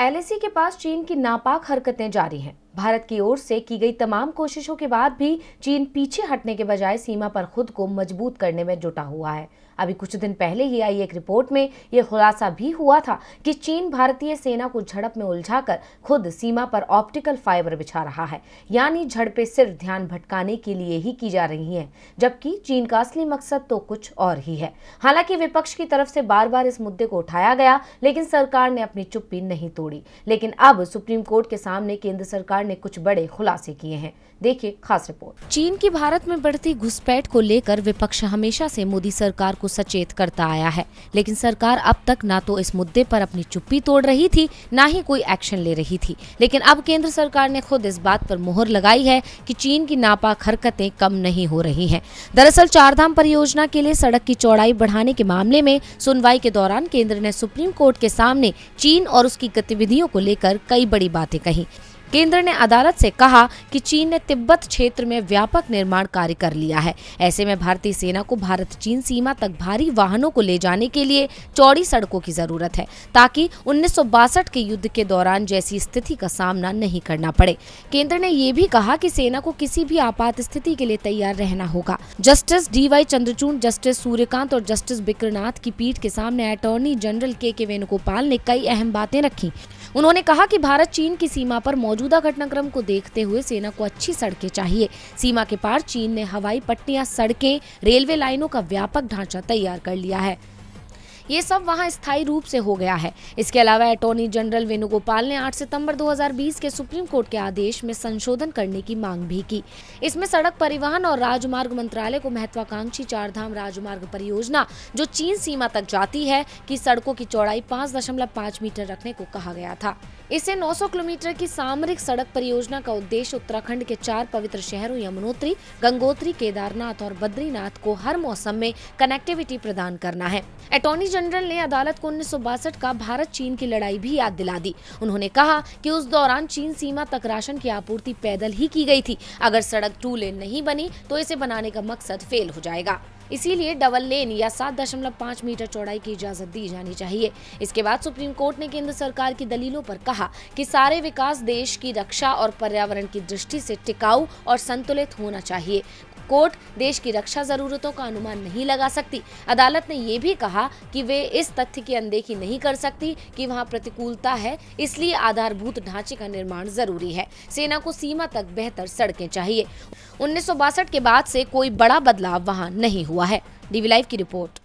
LAC के पास चीन की नापाक हरकतें जारी हैं भारत की ओर से की गई तमाम कोशिशों के बाद भी चीन पीछे हटने के बजाय सीमा पर खुद को मजबूत करने में जुटा हुआ है अभी कुछ दिन पहले ही आई एक रिपोर्ट में यह खुलासा भी हुआ था कि चीन भारतीय सेना को झड़प में उलझाकर खुद सीमा पर ऑप्टिकल फाइबर बिछा रहा है यानी झड़पें सिर्फ ध्यान भटकाने के लिए ही की जा रही हैं जबकि चीन का असली मकसद तो कुछ और ही है हालांकि विपक्ष की तरफ से बार बार इस मुद्दे को उठाया गया लेकिन सरकार ने अपनी चुप्पी नहीं तोड़ी लेकिन अब सुप्रीम कोर्ट के सामने केंद्र सरकार सरकार ने कुछ बड़े खुलासे किए हैं देखिए खास रिपोर्ट चीन की भारत में बढ़ती घुसपैठ को लेकर विपक्ष हमेशा से मोदी सरकार को सचेत करता आया है लेकिन सरकार अब तक ना तो इस मुद्दे पर अपनी चुप्पी तोड़ रही थी ना ही कोई एक्शन ले रही थी लेकिन अब केंद्र सरकार ने खुद इस बात पर मोहर लगाई है कि चीन की नापाक हरकतें कम नहीं हो रही है दरअसल चारधाम परियोजना के लिए सड़क की चौड़ाई बढ़ाने के मामले में सुनवाई के दौरान केंद्र ने सुप्रीम कोर्ट के सामने चीन और उसकी गतिविधियों को लेकर कई बड़ी बातें कही केंद्र ने अदालत से कहा कि चीन ने तिब्बत क्षेत्र में व्यापक निर्माण कार्य कर लिया है ऐसे में भारतीय सेना को भारत चीन सीमा तक भारी वाहनों को ले जाने के लिए चौड़ी सड़कों की जरूरत है ताकि उन्नीस के युद्ध के दौरान जैसी स्थिति का सामना नहीं करना पड़े केंद्र ने यह भी कहा कि सेना को किसी भी आपात स्थिति के लिए तैयार रहना होगा justice D Y Chandrachud justice Surya Kant और जस्टिस बिक्रनाथ की पीठ के सामने अटॉर्नी जनरल के के वेणुगोपाल ने कई अहम बातें रखी उन्होंने कहा कि भारत चीन की सीमा पर मौजूदा घटनाक्रम को देखते हुए सेना को अच्छी सड़कें चाहिए सीमा के पार चीन ने हवाई पट्टियां सड़कें रेलवे लाइनों का व्यापक ढांचा तैयार कर लिया है ये सब वहाँ स्थायी रूप से हो गया है इसके अलावा अटोर्नी जनरल वेणुगोपाल ने 8 सितंबर 2020 के सुप्रीम कोर्ट के आदेश में संशोधन करने की मांग भी की इसमें सड़क परिवहन और राजमार्ग मंत्रालय को महत्वाकांक्षी चारधाम राजमार्ग परियोजना जो चीन सीमा तक जाती है की सड़कों की चौड़ाई पाँच मीटर रखने को कहा गया था इसे 900 किलोमीटर की सामरिक सड़क परियोजना का उद्देश्य उत्तराखंड के चार पवित्र शहरों यमुनोत्री गंगोत्री केदारनाथ और बद्रीनाथ को हर मौसम में कनेक्टिविटी प्रदान करना है अटोर्नी जनरल ने अदालत को उन्नीस का भारत चीन की लड़ाई भी याद दिला दी उन्होंने कहा कि उस दौरान चीन सीमा तक राशन की आपूर्ति पैदल ही की गई थी अगर सड़क टू लेन नहीं बनी तो इसे बनाने का मकसद फेल हो जाएगा इसीलिए डबल लेन या 7.5 मीटर चौड़ाई की इजाजत दी जानी चाहिए इसके बाद सुप्रीम कोर्ट ने केंद्र सरकार की दलीलों पर कहा कि सारे विकास देश की रक्षा और पर्यावरण की दृष्टि से टिकाऊ और संतुलित होना चाहिए कोर्ट देश की रक्षा जरूरतों का अनुमान नहीं लगा सकती अदालत ने यह भी कहा कि वे इस तथ्य की अनदेखी नहीं कर सकती कि वहां प्रतिकूलता है इसलिए आधारभूत ढांचे का निर्माण जरूरी है सेना को सीमा तक बेहतर सड़कें चाहिए उन्नीस के बाद से कोई बड़ा बदलाव वहां नहीं हुआ है डीवी लाइव की रिपोर्ट